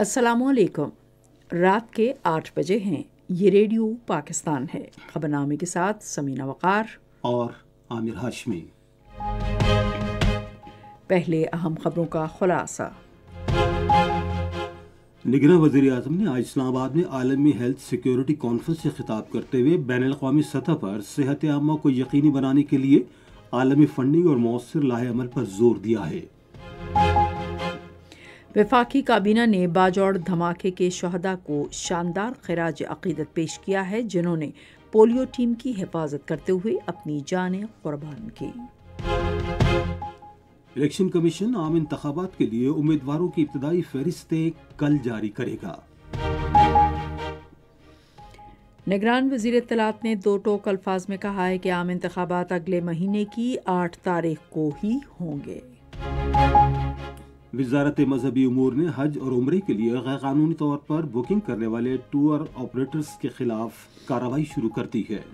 अस्सलाम रात के आठ बजे हैं ये रेडियो पाकिस्तान है खबरनामे के साथ समीना वकार और आमिर हाशमी पहले अहम खबरों का खुलासा निगरान वजी अजम ने आज इस्लामाबाद में आलमी हेल्थ सिक्योरिटी कॉन्फ्रेंस से खिताब करते हुए बैन अवी सतह पर सेहत आमा को यकीनी बनाने के लिए आलमी फंडिंग और मौसर लाहे अमल पर जोर दिया है विफाकी काबीना ने बाजौड़ धमाके के शहदा को शानदार खराज अकीदत पेश किया है जिन्होंने पोलियो टीम की हिफाजत करते हुए अपनी जान कुर्बान की इलेक्शन कमीशन आम इंतबात के लिए उम्मीदवारों की इब्तदाई फहरिस्तें कल जारी करेगा निगरान वजीर इतलात ने दो टोक अल्फाज में कहा है कि आम इंतबात अगले महीने की आठ तारीख को ही होंगे वजारत मजहबी अमूर ने हज और उम्र के लिए गैर कानूनी तौर पर बुकिंग करने वाले टूर ऑपरेटर्स के खिलाफ कार्रवाई शुरू कर दी है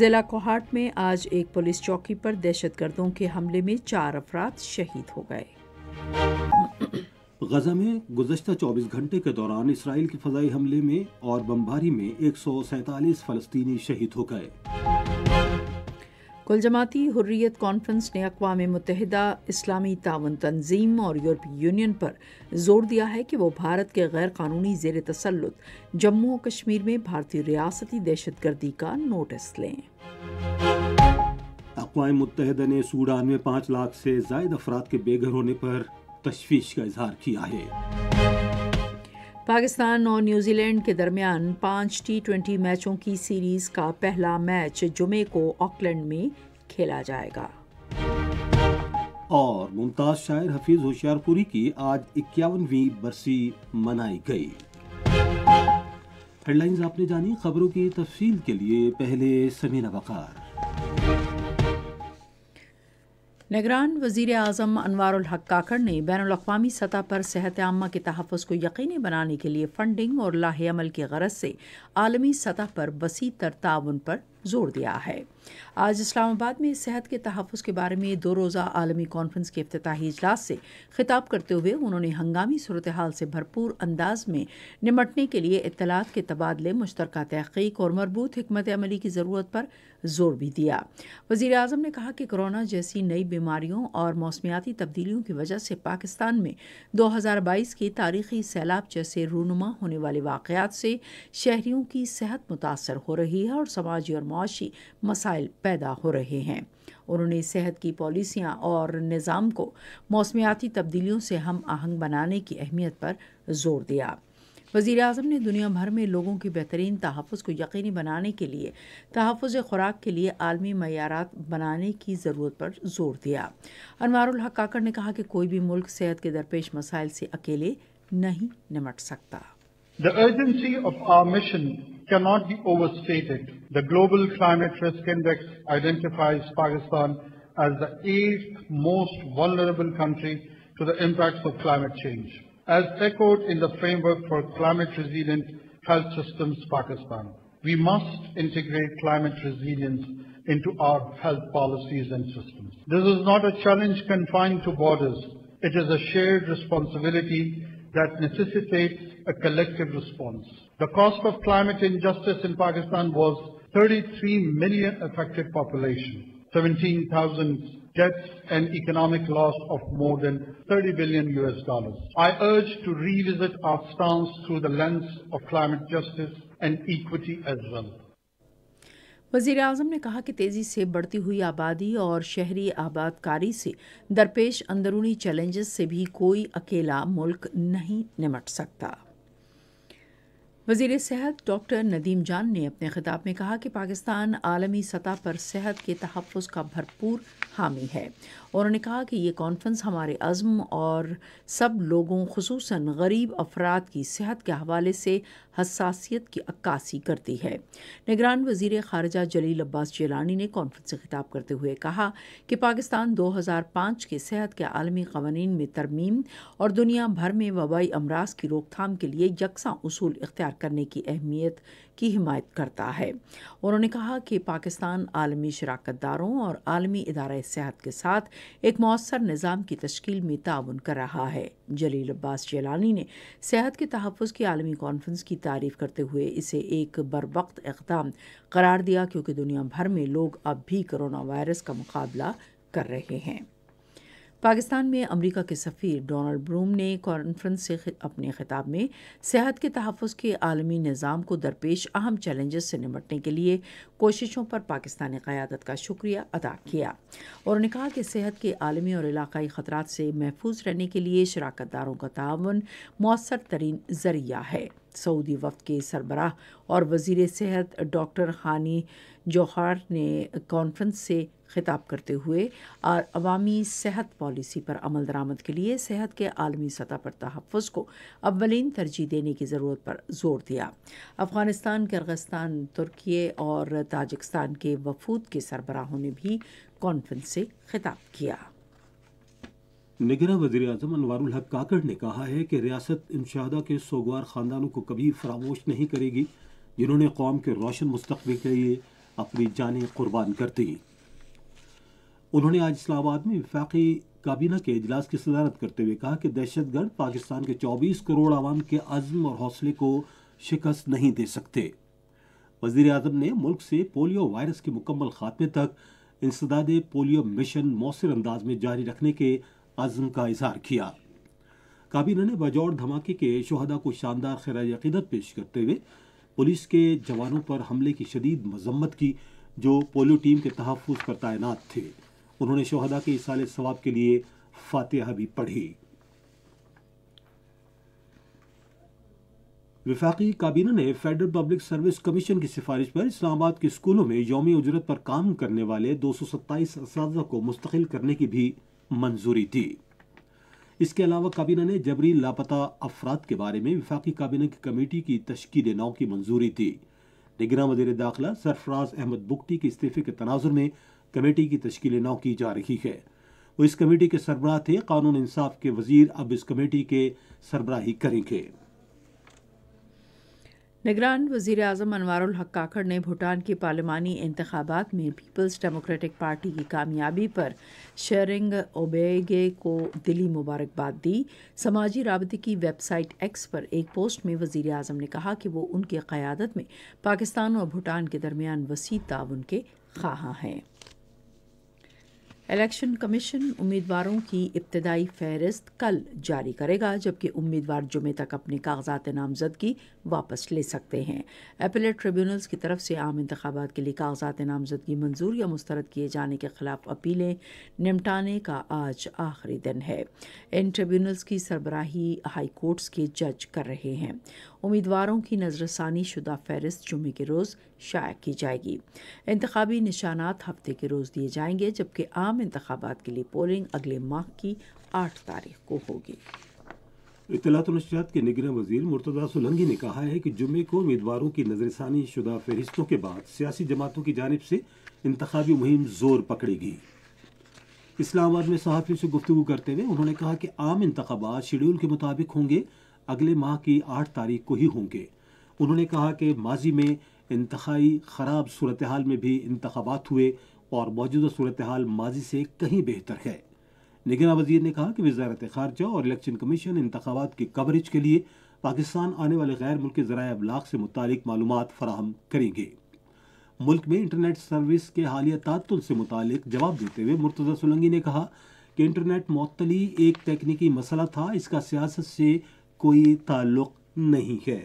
जिला कोहाट में आज एक पुलिस चौकी पर गर्दों के हमले में चार अफराद शहीद हो गए गजा में गुजशत 24 घंटे के दौरान इसराइल के फजाई हमले में और बमबारी में एक सौ सैतालीस फलस्तीनी शहीद हो गए कुलजमाती हुर्रियत कॉन्फ्रेंस ने अकवा मुतहदा इस्लामी तावन तंजीम और यूरोपीय यूनियन पर जोर दिया है कि वो भारत के गैर कानूनी जेर तसलुत जम्मू और कश्मीर में भारतीय रियासती दहशत गर्दी का नोटिस लें अकवा मुतहदा ने सूडान में पाँच लाख से जायद अफराद के बेघर होने पर तशवीश का इजहार किया है पाकिस्तान और न्यूजीलैंड के दरमियान पांच टी ट्वेंटी मैचों की सीरीज का पहला मैच जुमे को ऑकलैंड में खेला जाएगा और मुमताज शायर हफीज होशियारपुरी की आज इक्यावनवी बरसी मनाई गई हेडलाइंस आपने जानी खबरों की तफसील के लिए पहले समीना बकार निगरान वजीर अजम अनवारुल हक ने बैन अवी सतह पर सेहत आमा के तहफ़ को यकीनी बनाने के लिए फ़ंडिंग और लाहेमल की गरज से आलमी सतह पर वसी तर ताउन पर जोर दिया है आज इस्लामाबाद में सेहत के तहफ़ के बारे में दो रोज़ा आलमी कॉन्फ्रेंस के अफ्ताही इजलास से खिताब करते हुए उन्होंने हंगामी सूरत हाल से भरपूर अंदाज में निमटने के लिए इतलात के तबादले मुश्तर तहकीक और मरबूत हमत अमली की ज़रूरत पर जोर भी दिया वजीर अजम ने कहा कि कोरोना जैसी नई बीमारियों और मौसमियाती तब्दीलियों की वजह से पाकिस्तान में दो हज़ार बाईस के तारीखी सैलाब जैसे रूनमा होने वाले वाक़ात से शहरीों की सेहत मुतासर हो रही है और समाजी और माशी मसाइल पैदा हो रहे हैं उन्होंने सेहत की पॉलिसियाँ और निज़ाम को मौसमियाती तब्दीलियों से हम आहंग बनाने की अहमियत पर जोर दिया वजीर अजम ने दुनिया भर में लोगों की बेहतरीन तहफ़ को यकीनी बनाने के लिए तहफ़ खुराक के लिए आलमी मैारात बनाने की ज़रूरत पर जोर दिया अनवारुल हक काकड़ ने कहा कि कोई भी मुल्क सेहत के दरपेश मसाइल से अकेले नहीं निमट सकता The urgency of our mission cannot be overstated. The Global Climate Risk Index identifies Pakistan as the eighth most vulnerable country to the impacts of climate change, as echoed in the framework for Climate Resilient Health Systems Pakistan. We must integrate climate resilience into our health policies and systems. This is not a challenge confined to borders. It is a shared responsibility that necessitates a collective response. The cost of climate injustice in Pakistan was 33 million affected population, 17,000 deaths and economic loss of more than 30 billion US dollars. I urge to revisit our stance through the lens of climate justice and equity as well. वजीर अजम ने कहा कि तेज़ी से बढ़ती हुई आबादी और शहरी आबादकारी سے درپیش अंदरूनी چیلنجز سے بھی کوئی اکیلا ملک نہیں نمٹ سکتا. वजीर सेहत डॉक्टर नदीम जान ने अपने खिताब में कहा कि पाकिस्तान आलमी सतह पर सेहत के तहफ़ का भरपूर हामी है उन्होंने कहा कि ये कॉन्फ्रेंस हमारे अज़म और सब लोगों खसूस गरीब अफराद की सेहत के हवाले से हसासीत की अक्कासी करती है निगरान वजीर खारजा जलील अब्बास जेलानी ने कॉन्फ्रेंस से खिताब करते हुए कहा कि पाकिस्तान 2005 के सेहत के आलमी कवानीन में तरमीम और दुनिया भर में वबाई अमराज की रोकथाम के लिए यकसा असूल इख्तियार करने की अहमियत की हिमायत करता है उन्होंने कहा कि पाकिस्तान आलमी शराकत दारों और आलमी इदारा सेहत के साथ एक मौसर निज़ाम की तश्कील में ताउन कर रहा है जलील अब्बास जलानी ने सेहत के तहफ़ की आलमी कॉन्फ्रेंस की तारीफ करते हुए इसे एक बर वक्त इकदाम करार दिया क्योंकि दुनिया भर में लोग अब भी करोना वायरस का मुकाबला कर रहे हैं पाकिस्तान में अमेरिका के सफ़ीर डोनाल्ड ब्रूम ने कॉन्फ्रेंस से अपने ख़िताब में सेहत के तहफ़ के आलमी निज़ाम को दरपेश अहम चैलेंजेस से निमटने के लिए कोशिशों पर पाकिस्तानी क़्यादत का शुक्रिया अदा किया और उन्होंने कहा कि सेहत के आलमी और इलाकई ख़तरा से महफूज रहने के लिए शराकत दारों का तान मौसर तरीन ज़रिया है सऊदी वफद के सरबराह और वजीर सेहत डॉक्टर खानी जौहर ने कॉन्फ्रेंस से खिताब करते हुए और अवामी सेहत पॉलिसी पर अमल दरामद के लिए सेहत के आलमी सतह पर तहफ़ को अवलिन तरजीह देने की ज़रूरत पर जोर दिया अफ़गानिस्तान करगस्तान तुर्की और ताजिकस्तान के वफूद के सरबराहों ने भी कॉन्फ्रेंस से खिताब किया निगरा वजी अजम हक काकड़ ने कहा है कि रियासत इन शहदा के सोगवार ख़ानदानों को कभी फरामोश नहीं करेगी जिन्होंने कौम के रोशन मुस्तबिल के लिए अपनी जानें कुर्बान कर दी उन्होंने आज इस्लामाबाद में विफाकी काबीना के अजलास की सदारत करते हुए कहा कि दहशतगर्द पाकिस्तान के 24 करोड़ आवाम के अज़म और हौसले को शिकस्त नहीं दे सकते वजीर अजम ने मुल्क से पोलियो वायरस के मुकम्मल खात्मे तक इंसदाद पोलियो मिशन मौसर अंदाज में जारी रखने के अज़म का इजहार किया काबीना ने बजौड़ धमाके के शहदा को शानदार खराज अकीदत पेश करते हुए पुलिस के जवानों पर हमले की शदीद मजम्मत की जो पोलियो टीम के तहफ़ पर तैनात थे उन्होंने शहदा के इसाल सवाब के लिए फातिहा भी पढ़ी विफाकी काबीना ने फेडरल पब्लिक सर्विस कमीशन की सिफारिश पर इस्लामाबाद के स्कूलों में योम उजरत पर काम करने वाले दो सौ सत्ताईस को मुस्तकिल करने की भी मंजूरी दी इसके अलावा काबीना ने जबरी लापता अफराद के बारे में विफाकी काबीना की कमेटी की तश्कील नौ की मंजूरी दी निगरान वजीर दाखिला सरफराज अहमद बुगटी के इस्तीफे के तनाजर में कमेटी की तश्ील नौ की जा रही है वो इस कमेटी के सरबराह थे कानून इंसाफ के वजीर अब इस कमेटी के सरबराही करेंगे निगरान वजीर अजम अनवारक काकड़ ने भूटान के पार्लिमानी इंतबात में पीपल्स डेमोक्रेटिक पार्टी की कामयाबी पर शेरिंग ओबेगे को दिली मुबारकबाद दी समाजी रबते की वेबसाइट एक्स पर एक पोस्ट में वजीर अजम ने कहा कि वो उनकी क़्यादत में पाकिस्तान और भूटान के दरमियान वसी ताउन के ख्वाहा हैं इलेक्शन कमीशन उम्मीदवारों की इब्तदाई फहरिस्त कल जारी करेगा जबकि उम्मीदवार जुमे तक अपने कागजात नामजदगी वापस ले सकते हैं अपीलेट ट्रिब्यूनल्स की तरफ से आम इंतबात के लिए कागजात नामजदगी मंजूर या मुस्तरद किए जाने के खिलाफ अपीलें निपटाने का आज आखिरी दिन है इन ट्रिब्यूनल्स की सरबराही हाई कोर्ट्स के जज कर रहे हैं उम्मीदवारों की नज़रसानी शुदा फहरिस्त जुमे के रोज़ शाया की जाएगी इंतबी निशानात हफ्ते के रोज़ दिए जाएंगे जबकि आम इंतबात के लिए पोलिंग अगले माह की आठ तारीख को होगी इतलात नशियात के निगरान वजीर मुर्तदा सोलंगी ने कहा है कि जुमे को उम्मीदवारों की नजरसानी शुदा फहरिस्तों के बाद सियासी जमातों की जानब से इंतबी मुहिम जोर पकड़ेगी इस्लामाबाद में सहाफ़ियों से गुफ्तु करते हुए उन्होंने कहा कि आम इंतबात शेड्यूल के मुताबिक होंगे अगले माह की आठ तारीख को ही होंगे उन्होंने कहा कि माजी में इंतहाई ख़राब सूरत हाल में भी इंतबात हुए और मौजूदा सूरत हाल माजी से कहीं बेहतर है निगरान वजीर ने कहा कि वजारत खारजा और इलेक्शन कमीशन इंतबात की कवरेज के लिए पाकिस्तान आने वाले गैर मुल्की ज़रा अबलाग से मुतक मालूम फराहम करेंगे मुल्क में इंटरनेट सर्विस के हालिया तातुल से मुतक जवाब देते हुए मुर्तज़ा सोलंगी ने कहा कि इंटरनेट मअतली एक तकनीकी मसला था इसका सियासत से कोई ताल्लुक नहीं है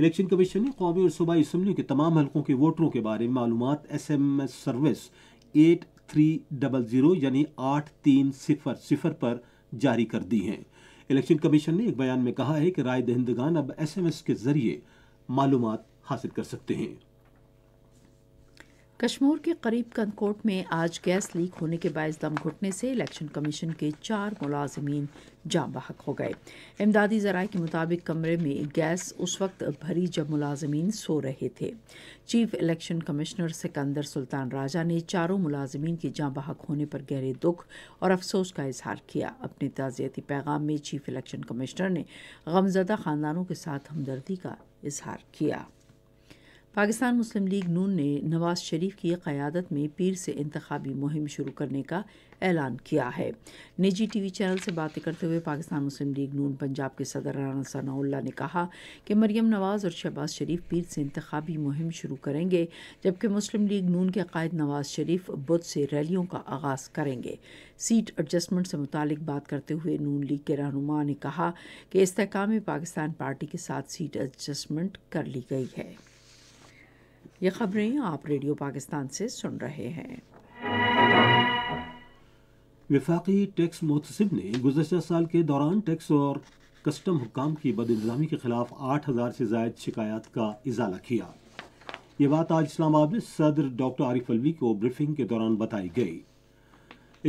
इलेक्शन कमीशन ने कौमी और सूबाई इसम्बली के तमाम हलकों के वोटरों के बारे में मालूम S M S service eight three double zero यानी आठ तीन सिफर सिफर पर जारी कर दी हैं इलेक्शन कमीशन ने एक बयान में कहा है कि राय दहिंदगान अब एस एम एस के ज़रिए मालूम हासिल कर सकते हैं कश्मीर के करीब कनकोट में आज गैस लीक होने के बायस दम घुटने से इलेक्शन कमीशन के चार मुलाजमीन जाँ बहक हो गए इमदादी जराये के मुताबिक कमरे में गैस उस वक्त भरी जब मुलाजमीन सो रहे थे chief election commissioner Sikandar Sultan Raja ने चारों मुलाजमीन के जाँ बहक होने पर गहरे दुख और अफसोस का इजहार किया अपने ताज़ियती पैगाम में चीफ इलेक्शन कमिश्नर ने गमजदा खानदानों के साथ हमदर्दी का इजहार किया पाकिस्तान मुस्लिम लीग नून ने नवाज शरीफ की क़्यादत में पीर से इंतबी मुहिम शुरू करने का ऐलान किया है निजी टी वी चैनल से बातें करते हुए पाकिस्तान मुस्लिम लीग नून पंजाब के सदर राना सनाउल्ला ने कहा कि मरियम नवाज़ और शहबाज शरीफ पीर से इंतबी मुहिम शुरू करेंगे जबकि मुस्लिम लीग नून के कायद नवाज शरीफ बुद्ध से रैलियों का आगाज़ करेंगे सीट एडजस्टमेंट से मुतल बात करते हुए नून लीग के रहनुमा ने कहा कि इस्तेकाम पाकिस्तान पार्टी के साथ सीट एडजस्टमेंट कर ली गई है ये खबरें आप रेडियो पाकिस्तान से सुन रहे हैं विफाकी टैक्स मुतसिब ने गुजशत साल के दौरान टैक्स और कस्टम हुकाम की बदनज़ामी के खिलाफ आठ हज़ार से जायद शिकायत का इजाला किया ये बात आज इस्लामाबाद में सदर डॉक्टर आरिफ अलवी को ब्रीफिंग के दौरान बताई गई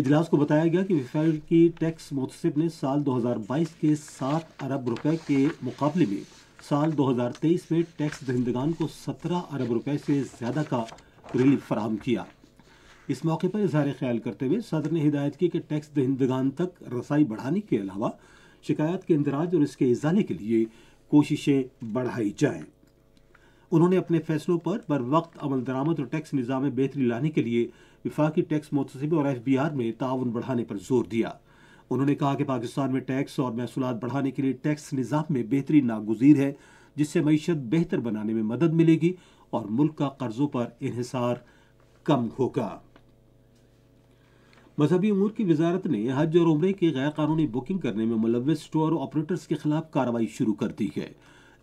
इजलास को बताया गया कि विफाकी टैक्स मुतसिब ने साल 2022 के सात अरब रुपए के मुकाबले में साल 2023 में टैक्स दहिंदगान को 17 अरब रुपए से ज़्यादा का रिलीफ फराम किया इस मौके पर इजहार ख्याल करते हुए सदर ने हिदायत की कि टैक्स दहिंदगान तक रसाई बढ़ाने के अलावा शिकायत के इंदराज और इसके इजाले के लिए कोशिशें बढ़ाई जाएं उन्होंने अपने फैसलों पर बर वक्त अमल दरामद और टैक्स निज़ाम में बेहतरी लाने के लिए विफाकी टैक्स मुतसिब और एफ बी आर में ताउन बढ़ाने पर जोर दिया उन्होंने कहा कि पाकिस्तान में टैक्स और महसूल बढ़ाने के लिए टैक्स निज़ाम में बेहतरी नागुजीर है जिससे मीशत बेहतर बनाने में मदद मिलेगी और मुल्क का कर्जों पर इहिसार कम होगा मजहबी अमूर की वजारत ने हज और उम्र की गैर कानूनी बुकिंग करने में मुलविस टूर ऑपरेटर्स के खिलाफ कार्रवाई शुरू कर दी है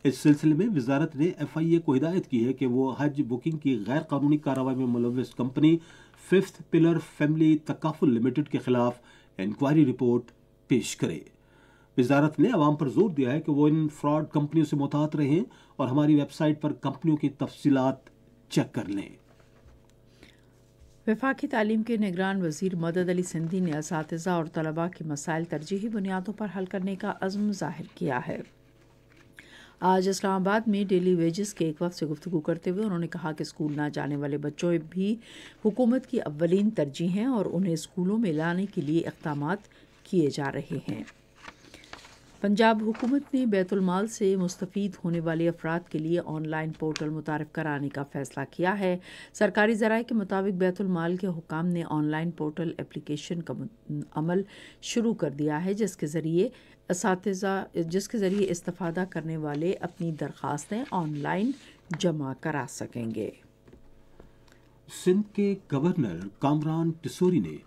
इस सिलसिले में वजारत ने एफ आई ए को हिदायत की है कि वह हज बुकिंग की गैर कानूनी कार्रवाई में मुलविस company Fifth Pillar Family Takaful Limited के खिलाफ इंक्वायरी रिपोर्ट पेश करे वजारत ने आवाम पर जोर दिया है कि वो इन फ्रॉड कंपनियों से मुहतात रहें और हमारी वेबसाइट पर कंपनियों की तफसीत चेक कर लें वफाकी तालीम के निगरान वजीर मदद अली सिंधी ने इस और तलबा के मसाइल तरजीही बुनियादों पर हल करने का अज़म जाहिर किया है आज इस्लामाबाद में डेली वेजेस के एक वक्त से गुफ्तु करते हुए उन्होंने कहा कि स्कूल ना जाने वाले बच्चों भी हुकूमत की अवलिन तरजीह हैं और उन्हें स्कूलों में लाने के लिए इकदाम किए जा रहे हैं पंजाब हुकूमत ने बैतुलमाल से मुस्तफ़ होने वाले अफराद के लिए ऑनलाइन पोर्टल मुतारफ़ कराने का फ़ैसला किया है सरकारी जराये के मुताबिक बैतुलमाल के हुकाम ने ऑनलाइन पोर्टल एप्लीकेशन का अमल शुरू कर दिया है जिसके ज़रिए जिसके ज़रिए इस्तफ़ादा करने वाले अपनी दरख्वास्तें ऑनलाइन जमा करा सकेंगे सिंध के गवर्नर कामरान टिसोरी ने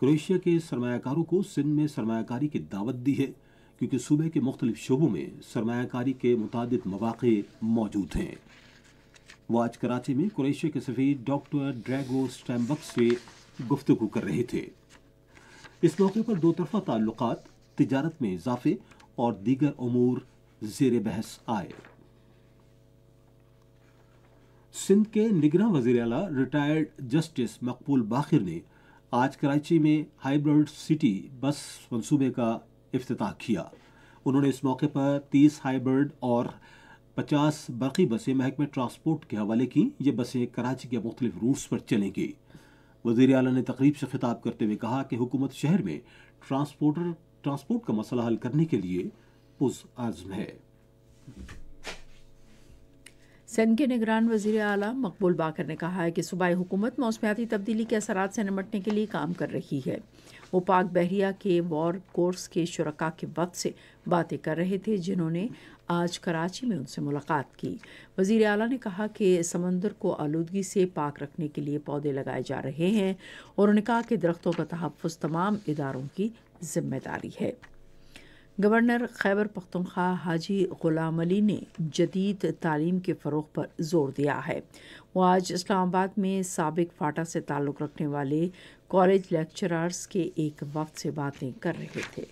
क्रोएशिया के सरमाकारों को सिंध में सरमाकारी की दावत दी है क्योंकि सूबे के मुख्तलिफ शोबों में सरमाकारी के मुतद मौाक़े मौजूद हैं वो आज कराची में क्रोशिया के सफी डॉक्टर ड्रैगो स्टैम्बक से गुफ्तु कर रहे थे इस मौके पर दो तरफा ताल्लुक तजारत में इजाफे और दीगर अमूर जेर बहस आए सिंध के निगरान वजीर अला रिटायर्ड जस्टिस मकबूल बाखिर ने आज कराची में हाईब्रिड सिटी बस मनसूबे का अफ्ताह किया उन्होंने इस मौके पर तीस हाईब्रिड और पचास बरकी बसें महकमे ट्रांसपोर्ट के हवाले की ये बसें कराची के मुख्तलिफ रूट्स पर चलेंगी वजीर अला ने तकरीब से खिताब करते हुए कहा कि हुकूमत शहर में ट्रांसपोर्टर ट्रांसपोर्ट का मसला हल करने के लिए पुज है सिंध के निगरान वजीर अला मकबूल बाकर ने कहा है कि सूबाई हुकूमत मौसमियाती तब्दीली के असर से निमटने के लिए काम कर रही है वो पाक बहरिया के वॉर कोर्स के शुरा के वक्त से बातें कर रहे थे जिन्होंने आज कराची में उनसे मुलाकात की वजीर अला ने कहा कि समंदर को आलूदगी से पाक रखने के लिए पौधे लगाए जा रहे हैं और उन्होंने कहा कि दरख्तों का तहफ़ तमाम इदारों की जिम्मेदारी है गवर्नर खैबर पख्तनख्वा हाजी गुलाम अली ने जदीद तालीम के फ़रोग पर ज़ोर दिया है वो आज इस्लामाबाद में सबक फाटा से ताल्लुक़ रखने वाले कॉलेज लेक्चरर्स के एक वक्त से बातें कर रहे थे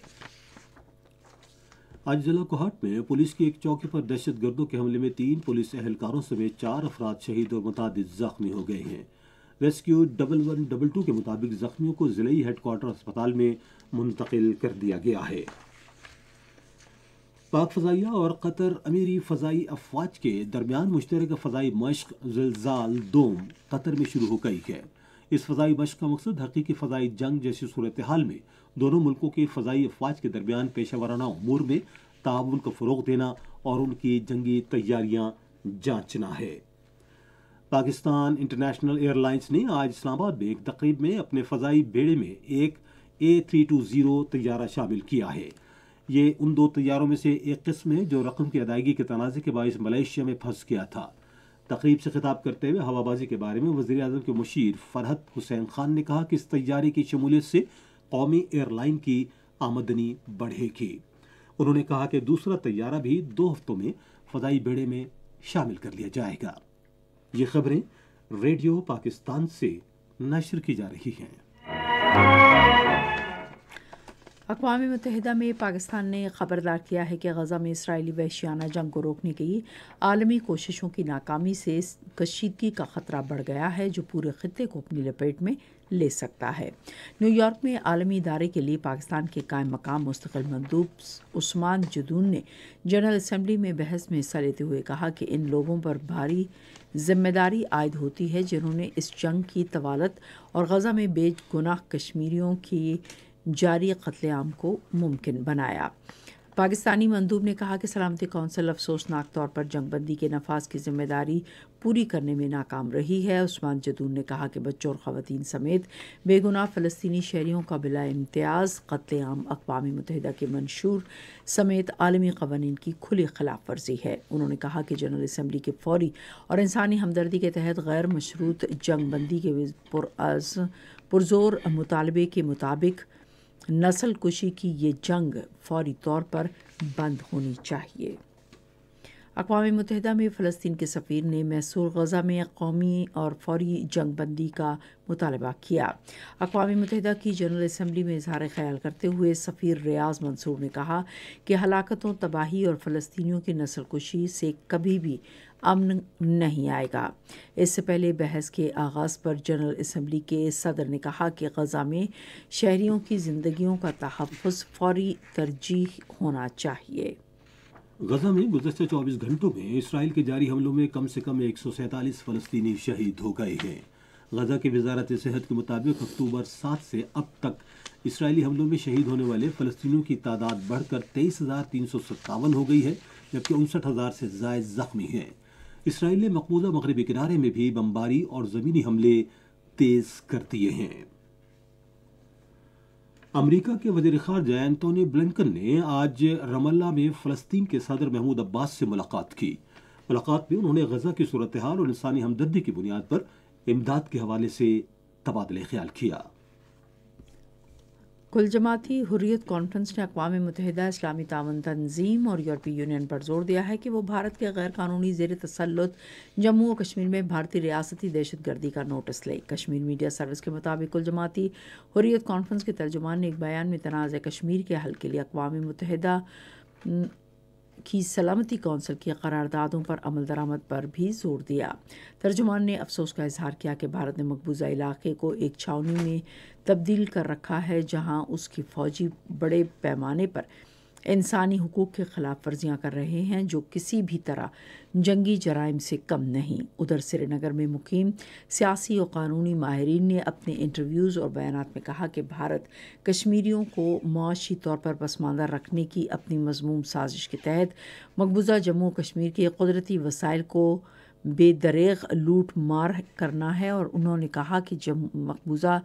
आज जिला कोहाट में पुलिस की एक चौकी पर दहशत गर्दों के हमले में तीन पुलिस एहलकारों समेत चार अफराद शहीद और मुताद जख्मी हो गए हैं rescue double one double two के मुताबिक जख्मियों को जिले हेडक्वार्टर अस्पताल में मुंतकिल कर दिया गया है पाक फजाइया और कतर अमीरी फजाई अफवाज के दरमियान मुश्तर फजाई मश्क जल्जाल दोम कतर में शुरू हो गई है इस फजाई मश्क का मकसद हकीकी फजाई जंग जैसी सूरत हाल में दोनों मुल्कों के फजाई अफवाज के दरमियान पेशा वाराना अमूर में ताउन को फ़रोग देना और उनकी जंगी तैयारियां जांचना है पाकिस्तान इंटरनेशनल एयरलाइंस ने आज इस्लामाबाद में एक तकरीब में अपने फजाई बेड़े में एक ए थ्री टू ज़ीरो तैयारा शामिल किया है ये उन दो तैयारों में से एक किस्म है जो रकम की अदायगी के तनाज़े के बायस मलेशिया में फंस गया था तकरीब से खिताब करते हुए हवाबाजी के बारे में वजी अजम के मुशीर फरहत हुसैन खान ने कहा कि इस तैयारी की शमूलियत से कौमी एयरलाइन की आमदनी बढ़ेगी उन्होंने कहा कि दूसरा तैयारा भी दो हफ्तों में फजाई बेड़े में शामिल कर लिया जाएगा ये खबरें रेडियो पाकिस्तान से नशर की जा रही हैं अकवा मतहदा में पाकिस्तान ने खबरदार किया है कि गजा में इसराइली वैशियाना जंग को रोकने की आलमी कोशिशों की नाकामी से कशीदगी का ख़तरा बढ़ गया है जो पूरे खत्े को अपनी लपेट में ले सकता है न्यूयॉर्क में आलमी इदारे के लिए पाकिस्तान के कायम मकाम मुस्तकिल मंदूब उस्मान जदून ने जनरल असम्बली में बहस में हिस्सा लेते हुए कहा कि इन लोगों पर भारी जिम्मेदारी आयद होती है जिन्होंने इस जंग की तवालत और गजा में बेगुनाह कश्मीरियों की जारी कत्लेआम को मुमकिन बनाया पाकिस्तानी मंदूब ने कहा कि सलामती कौंसिल अफसोसनाक तौर पर जंगबंदी के नफाज की जिम्मेदारी पूरी करने में नाकाम रही है उस्मान जदून ने कहा कि बच्चों और ख़वान समेत बेगुनाह फ़लस्तनी शहरीों का बिला इम्तियाज़ कत्लेआम अकवा मुत के मंशूर समेत आलमी कवानीन की खुली खिलाफ वर्जी है उन्होंने कहा कि जनरल इसम्बली के फौरी और इंसानी हमदर्दी के तहत गैर मशरूत जंगबंदी के पुरजोर मुतालबे के मुताबिक नस्ल कुशी की ये जंग फौरी तौर पर बंद होनी चाहिए अकवा मतहदा में फ़लस्तीन के सफ़ीर ने मैसूर गजा में कौमी और फौरी जंग बंदी का मुतालबा किया अकवा मतहदा की जनरल इसम्बली में इजहार ख्याल करते हुए सफ़ीर रियाज मंसूर ने कहा कि हलाकतों तबाही और फ़लस्तियों की नस्ल कुशी से कभी भी अमन नहीं आएगा इससे पहले बहस के आगाज़ पर जनरल इसम्बली के सदर ने कहा कि गजा में शहरीों की जिंदगी का तहफ़ फौरी तरजीह होना चाहिए गजा में गुजशत 24 घंटों में इसराइल के जारी हमलों में कम से कम एक फ़लस्तीनी शहीद हो गए हैं गजा की वजारत सेहत के मुताबिक अक्टूबर सात से अब तक इसराइली हमलों में शहीद होने वाले फलस्तियों की तादाद बढ़कर तेईस हज़ार तीन सौ सत्तावन हो गई है जबकि उनसठ हज़ार से जायद जख्मी हैं इसराइल ने मकबूजा मगरबी किनारे में भी बमबारी और ज़मीनी हमले तेज़ कर दिए हैं अमेरिका के वजीर खारजा एंतोनी ब्लिंकन ने आज रमल्ला में फ़लस्तीन के सदर महमूद अब्बास से मुलाकात की मुलाकात में उन्होंने गजा की सूरत हाल और इंसानी हमदर्दी की बुनियाद पर इमदाद के हवाले से तबादले ख्याल किया कुल जमाती हुर्रियत कॉन्फ्रेंस ने अकवा मुतहदा इस्लामी तावन तंजीम और यूरोपीय यूनियन पर जोर दिया है कि वो भारत के गैर कानूनी जेर तसलुत जम्मू और कश्मीर में भारतीय रियासती दहशत गर्दी का नोटिस ले कश्मीर मीडिया सर्विस के मुताबिक कुल जमाती हुर्रियत कॉन्फ्रेंस के तर्जुमान ने एक बयान में तनाज़ कश्मीर के हल के लिए अकवा मुतहदा की सलामती कौंसिल की करारदादों पर अमल दरामद पर भी जोर दिया तर्जुमान ने अफसोस का इजहार किया कि भारत ने मकबूजा इलाके को एक छावनी में तब्दील कर रखा है जहां उसकी फौजी बड़े पैमाने पर इंसानी हकूक़ के ख़िलाफ़ वर्जियाँ कर रहे हैं जो किसी भी तरह जंगी जराइम से कम नहीं उधर श्रीनगर में मुकीम सियासी और कानूनी माहरीन ने अपने इंटरव्यूज़ और बयान में कहा कि भारत कश्मीरियों को मुआशी तौर पर पसमानदा रखने की अपनी मजमूम साजिश के तहत मकबूजा जम्मू कश्मीर के कुदरती वसाइल को बेदरेग लूट मार करना है और उन्होंने कहा कि जब मकबूजा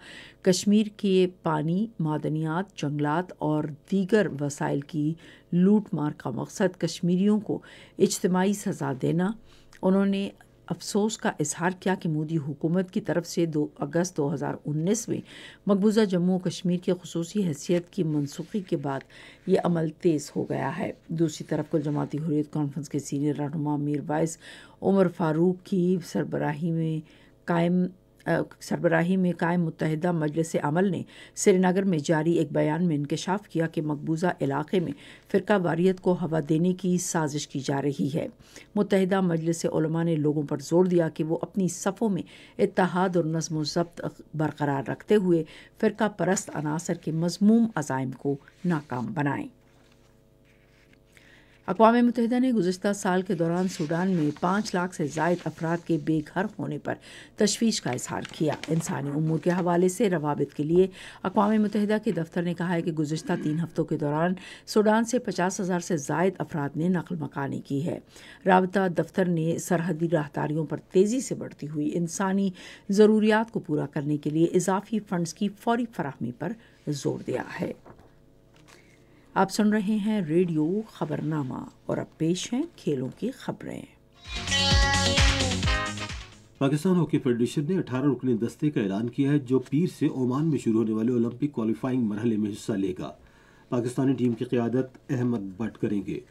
कश्मीर के पानी मादनियात जंगलात और दीगर वसाइल की लूट मार का मकसद कश्मीरियों को इज्तमाही सज़ा देना उन्होंने अफसोस का इजहार किया कि मोदी हुकूमत की तरफ से दो अगस्त 2019 में मकबूजा जम्मू कश्मीर की खसूसी हैसियत की मनसूखी के बाद ये अमल तेज़ हो गया है दूसरी तरफ कुल जमाती हुरियत कॉन्फ्रेंस के सीनियर रहनुमा मीर वाइस उमर फारूक की सरबराही में कायम सरबराही में कायम मुतहदा मजलिस अमल ने श्रीनगर में जारी एक बयान में इंकशाफ किया कि मकबूजा इलाके में फ़िरका वारीत को हवा देने की साजिश की जा रही है मुतहदा मजलिस ने लोगों पर जोर दिया कि वो अपनी सफ़ों में इतहाद और नज़म जब्त बरकरार रखते हुए फ़िरका परस्त अनासर के मजमूम अजाइम को नाकाम बनाएं अकवा मुतहदा ने गुजशत साल के दौरान सूडान में पाँच लाख से जायद अफराद के बेघर होने पर तशवीश का इजहार किया इंसानी उमूर के हवाले से रवाबित के लिए अकवा मुतहदा के दफ्तर ने कहा है कि गुजशत तीन हफ्तों के दौरान सूडान से पचास हज़ार से जायद अफराद ने नकल मकानी की है रबता दफ्तर ने सरहदी राहदारियों पर तेज़ी से बढ़ती हुई इंसानी ज़रूरियात को पूरा करने के लिए इजाफी फंडस की फौरी फराहमी पर जोर दिया है आप सुन रहे हैं रेडियो खबरनामा और अब पेश हैं खेलों की खबरें पाकिस्तान हॉकी फेडरेशन ने 18 रुकने दस्ते का ऐलान किया है जो पीर से ओमान में शुरू होने वाले ओलंपिक क्वालिफाइंग मरहले में हिस्सा लेगा पाकिस्तानी टीम की क्यादत अहमद भट्ट करेंगे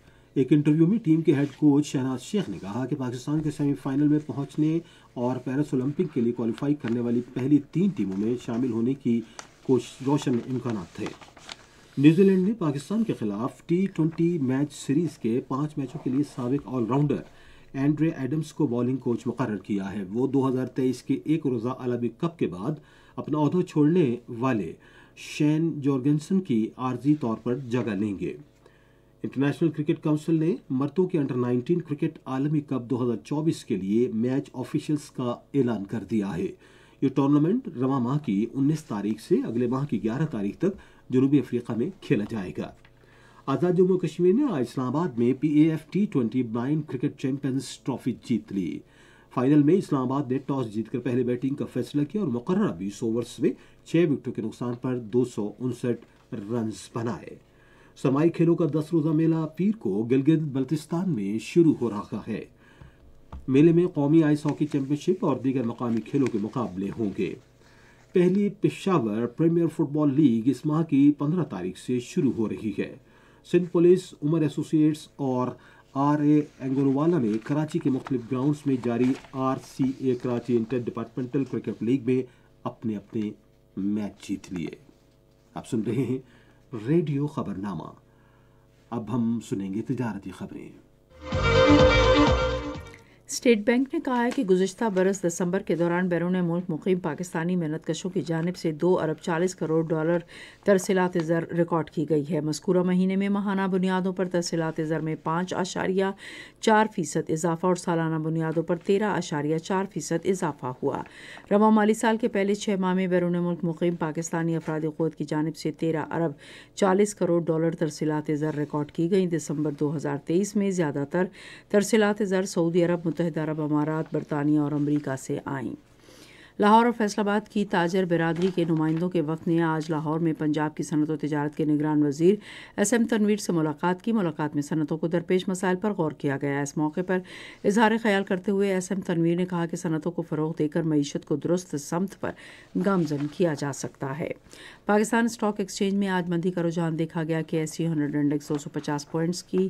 एक इंटरव्यू में टीम के हेड कोच शहनाज शेख ने कहा कि पाकिस्तान के सेमीफाइनल में पहुंचने और पेरिस ओलंपिक के लिए क्वालिफाई करने वाली पहली तीन टीमों में शामिल होने की कोश रोशन इम्कान थे न्यूजीलैंड ने पाकिस्तान के खिलाफ टी ट्वेंटी मैच सीरीज के पांच मैचों के लिए सबक ऑलराउंडर एंड्रे एडम्स को बॉलिंग कोच मुकर किया है वो 2023 के एक रोज़ा अलाबी कप के बाद अपना अहदा छोड़ने वाले शेन जॉर्गेंसन की आर्जी तौर पर जगह लेंगे इंटरनेशनल क्रिकेट काउंसिल ने मर्दों के अंडर 19 क्रिकेट आलमी कप 2024 के लिए मैच ऑफिशियल्स का ऐलान कर दिया है ये टूर्नामेंट रवा माह की 19 तारीख से अगले माह की 11 तारीख तक जनूबी अफ्रीका में खेला जाएगा आज़ाद जम्मू कश्मीर ने आज इस्लामाबाद में P A F T twenty blind cricket champions trophy जीत ली फाइनल में इस्लामाबाद ने टॉस जीतकर पहले बैटिंग का फैसला किया और मुकर्र बीस ओवर्स में छः विकेटों के नुकसान पर दो सौ उनसठ रन बनाए समाई खेलों का दस रोज़ा मेला पीर को गिलगित बल्तिस्तान में शुरू हो रहा है मेले में कौमी आइस हॉकी चैंपियनशिप और दीगर मकामी खेलों के मुकाबले होंगे पहली पेशावर प्रीमियर फुटबॉल लीग इस माह की 15 तारीख से शुरू हो रही है सिंध पुलिस उमर एसोसिएट्स और आर ए एंगोलवाला ने कराची के मुख्तलिफ ग्राउंड्स में जारी R C A Karachi inter departmental cricket league में अपने अपने मैच जीत लिए आप सुन रहे हैं रेडियो खबरनामा अब हम सुनेंगे तजारती खबरें स्टेट बैंक ने कहा है कि गुजशत बरस दिसंबर के दौरान बैरून मुल्क मुकीम पाकिस्तानी मेहनत कशों की जानब से दो अरब चालीस करोड़ डॉलर तरसीलात ज़र रिकॉर्ड की गई है मस्कूरा महीने में माहाना बुनियादों पर तरसीलात ज़र में पाँच आशारिया चार फ़ीसद इजाफा और सालाना बुनियादों पर तेरह आशारिया चार फ़ीसद इजाफा हुआ रवा माली साल के पहले छः माह में बैरून मुल्क मुकीम पाकिस्तानी अफराद क़वत की जानब से तेरह अरब चालीस करोड़ डॉलर तरसीलात ज़र रिकॉर्ड की गई दिसंबर दो हज़ार तेईस में ज़्यादातर तरसीलात ज़र सऊदी अरब मुतहद अरब अमारात बरतानिया और अमरीका से आईं लाहौर और फैसलाबाद की ताजर बरदरी के नुमाइंदों के वक्त ने आज लाहौर में पंजाब की सनत व तजारत के निगरान वजीर एस एम तनवीर से मुलाकात की मुलाकात में सनतों को दरपेश मसाइल पर गौर किया गया इस मौके पर इजहार ख्याल करते हुए एस एम तनवीर ने कहा कि सनतों को फ़रोग देकर मीशत को दुरुस्त समत पर गामजन किया जा सकता है पाकिस्तान स्टॉक एक्सचेंज में आज मंदी का रुझान देखा गया कि एस सी हंड्रेड इंडेक्स दो सौ पचास पॉइंट्स की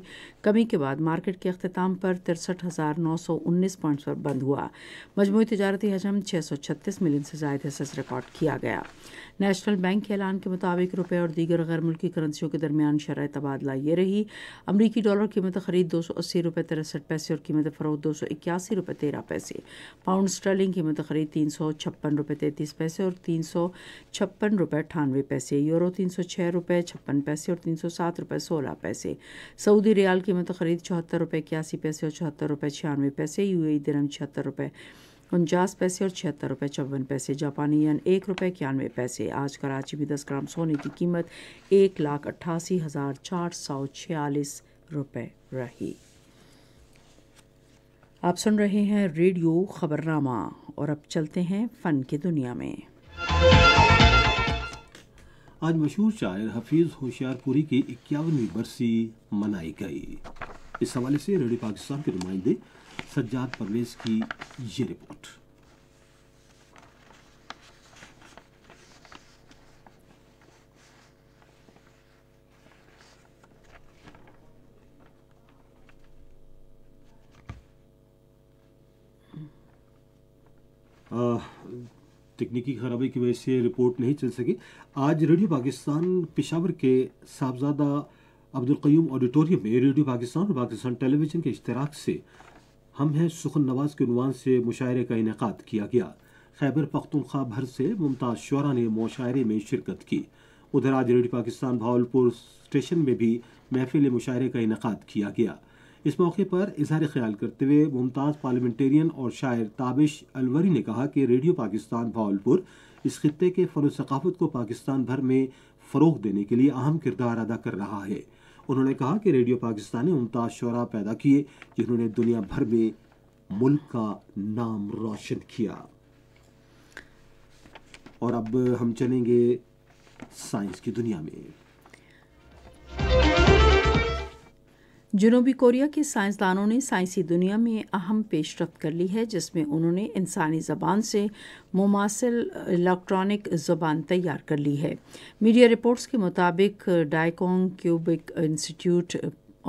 कमी के बाद मार्केट के अख्ताम पर तिरसठ हज़ार नौ सौ उन्नीस पॉइंट्स पर बंद हुआ मजमू तजारती हजम छः सौ छत्तीस इकतीस मिलियन से जायद हिस्स रिकॉर्ड किया गया नेशनल बैंक के ऐलान के मुताबिक रुपये और दीगर गैर मुल्की करंसियों के दरमियान शरह तबादला ये रही अमरीकी डॉलर कीमत खरीद दो सौ अस्सी रुपये तिरसठ पैसे और कीमत फरोख दो सौ इक्यासी रुपये तेरह पैसे पाउंड स्टर्लिंग कीमत खरीद तीन सौ छप्पन रुपये तैंतीस पैसे और तीन सौ छप्पन रुपये अठानवे पैसे यूरो तीन सौ छः रुपये छप्पन पैसे और तीन सौ सात रुपये सोलह पैसे सऊदी रियाल कीमत खरीद चौहत्तर रुपये इक्यासी पैसे और चौहत्तर रुपये छियानवे पैसे यू ए दिरम छिहत्तर रुपये उनचास पैसे और छिहत्तर रुपये चौवन पैसे जापानी यन एक रुपये इक्यानवे पैसे आज कराची में दस ग्राम सोने की कीमत एक लाख अट्ठासी हज़ार चार सौ छियालीस रुपये रही आप सुन रहे हैं रेडियो खबरनामा और अब चलते हैं फ़न की दुनिया में आज मशहूर शायर हफीज़ होशियारपुरी की इक्यावनवीं बरसी मनाई गई इस हवाले से रेडियो पाकिस्तान के नुमाइंदे सज्जाद परवेज की ये रिपोर्ट तकनीकी खराबी की वजह से रिपोर्ट नहीं चल सकी आज रेडियो पाकिस्तान पिशावर के साहबजादा अब्दुल कयूम ऑडिटोरियम में रेडियो पाकिस्तान और पाकिस्तान टेलीविज़न के इश्तराक से हम हैं सुखन नवाज़ के अनवान से मुशायरे का इनका किया गया खैबर पख्तनख्वा भर से मुमताज़ शरा ने मुशायरे में शिरकत की उधर आज रेडियो पाकिस्तान भावलपुर स्टेशन में भी महफिल मुशायरे का इनका किया गया इस मौके पर इजहार ख्याल करते हुए मुमताज़ पार्लियामेंटेरियन और शायर ताबिश अलवरी ने कहा कि रेडियो पाकिस्तान भावलपुर इस खत्े के फ़न सकाफत को पाकिस्तान भर में फ़रोग देने के लिए अहम किरदार अदा कर रहा है उन्होंने कहा कि रेडियो पाकिस्तान ने उमताज शरा पैदा किए जिन्होंने दुनिया भर में मुल्क का नाम रोशन किया और अब हम चलेंगे साइंस की दुनिया में जनूबी कोरिया के साइंसदानों ने साइंसी दुनिया में अहम पेशरफ कर ली है जिसमें उन्होंने इंसानी ज़बान से मुमासिल इलेक्ट्रॉनिक ज़बान तैयार कर ली है मीडिया रिपोर्ट्स के मुताबिक Daegu Gyeongbuk institute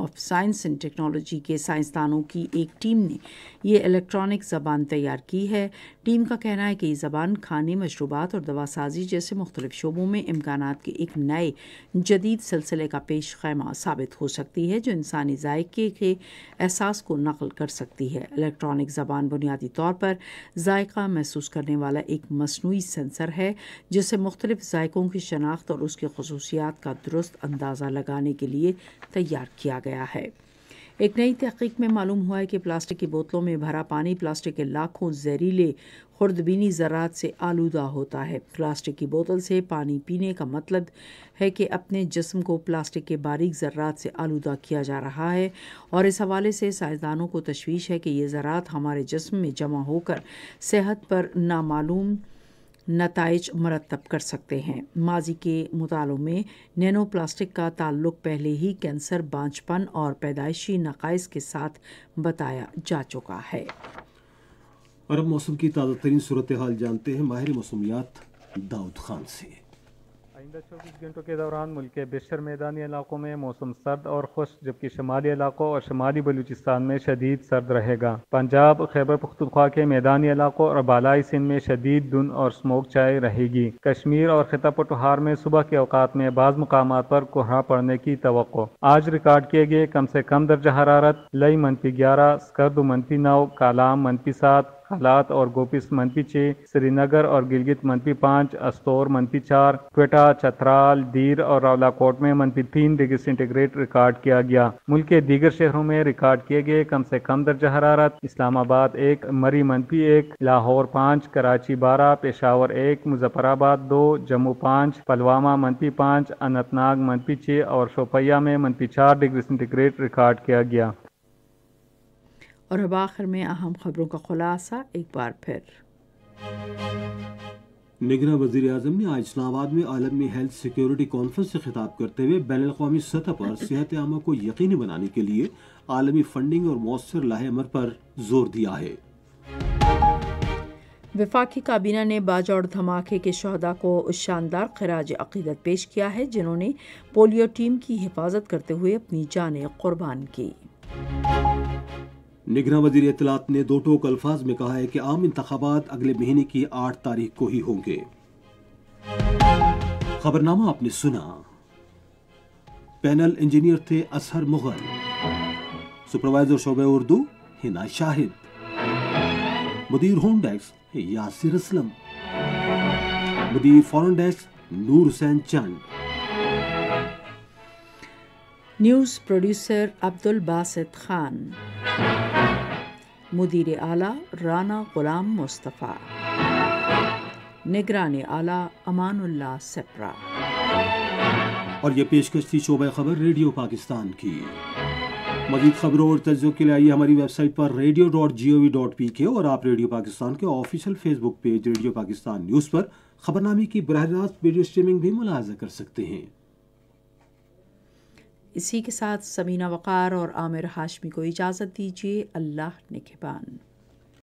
of science and technology के साइंसदानों की एक टीम ने ये इलेक्ट्रॉनिक ज़बान तैयार की है टीम का कहना है कि ये ज़बान खाने मशरूबात और दवा साजी जैसे मुख्तलिफ शोबों में इम्कान के एक नए जदीद सिलसिले का पेश खैमा साबित हो सकती है जो इंसानी जायके के एहसास को नकल कर सकती है इलेक्ट्रॉनिक ज़बान बुनियादी तौर पर जायका महसूस करने वाला एक मसनू सेंसर है जिससे मुख्तलिफ जायकों की शनाख्त और उसकी खसूसियात का दुरुस्त अंदाज़ा लगाने के लिए तैयार किया गया है एक नई तहकीक में मालूम हुआ है कि प्लास्टिक की बोतलों में भरा पानी प्लास्टिक के लाखों जहरीले खुर्दबीनी ज़रात से आलूदा होता है प्लास्टिक की बोतल से पानी पीने का मतलब है कि अपने जिसम को प्लास्टिक के बारीक ज़रात से आलूदा किया जा रहा है और इस हवाले से साइंसदानों को तशवीश है कि ये ज़रात हमारे जिसम में जमा होकर सेहत पर नामालूम नतज मरतब कर सकते हैं माजी के मुतालों में नैनो प्लास्टिक का ताल्लुक पहले ही कैंसर बांझपन और पैदाइशी नक़ाइज के साथ बताया जा चुका है अरब मौसम की ताज़ा तरीन सूरत हाल जानते हैं माहिर मौसमियात दाऊद खान से आइंदा चौबीस घंटों के दौरान मुल्क के बेशर मैदानी इलाकों में मौसम सर्द और खुश जबकि शुमाली इलाकों और शुमाली बलूचिस्तान में शदीद सर्द रहेगा पंजाब खैबर पुख्तवा के मैदानी इलाकों और बालाई सिंध में शदीद धुन और स्मोक चाय रहेगी कश्मीर और खिता पटहार में सुबह के अवकात में बाज़ मकाम पर कोहरा पड़ने की तो आज रिकॉर्ड किए गए कम से कम दर्जा हरारत लई मनफी ग्यारह स्कर्द मनफी नौ कालाम मनफी सात हालात और गोपिस मनपी छः श्रीनगर और गिलगित मनपी पाँच अस्तौर मनपी चार क्वेटा चतराल दीर और रावलाकोट में मनपी तीन डिग्री सेंटीग्रेड रिकॉर्ड किया गया मुल्क के दीगर शहरों में रिकॉर्ड किए गए कम से कम दर्जा हरारत इस्लामाबाद एक मरी मनपी एक लाहौर पाँच कराची बारह पेशावर एक मुजफ्फराबाद दो जम्मू पाँच पलवामा मनपी पाँच अनंतनाग मनपी छः और शोपिया में मनपी चार डिग्री सेंटीग्रेड रिकॉर्ड किया गया और अब आखिर में अहम खबरों का खुलासा एक बार फिर निगरा वजी अजम ने आज इस्लामाबाद में आलमी हेल्थ सिक्योरिटी कॉन्फ्रेंस से खिताब करते हुए बैन अवी सतह पर सेहत आमा को यकीनी बनाने के लिए आलमी फंडिंग और मौसर अमर पर जोर दिया है वफाकी काबीना ने बाजा और धमाके के शहदा को शानदार खराज अकीदत पेश किया है जिन्होंने पोलियो टीम की हिफाजत करते हुए अपनी जानें कुर्बान की निगरान वजीर इतलात ने दो टोक अल्फाज में कहा है कि आम इंतबात अगले महीने की आठ तारीख को ही होंगे खबरनामा आपने सुना पैनल इंजीनियर थे असहर मुगल सुपरवाइजर शोबे उर्दू हिना शाहिद मुदीर होम डेस्क यासिर असलम मुदीर फॉरन डेस्क नूर हुसैन चंद न्यूज़ प्रोड्यूसर अब्दुल बासित खान मुदीर आला राना गुलाम मुस्तफ़ा निगरान आला अमान सेप्रा और ये पेशकश थी शोबे खबर रेडियो पाकिस्तान की मजीद खबरों और तज्जों के लिए आइए हमारी वेबसाइट पर radio dot G O V dot P K और आप रेडियो पाकिस्तान के official Facebook page radio Pakistan news पर खबरनामे की बरह रास्त वीडियो स्ट्रीमिंग भी मुलाजा कर सकते हैं इसी के साथ समीना वक़ार और आमिर हाशमी को इजाज़त दीजिए अल्लाह निकबान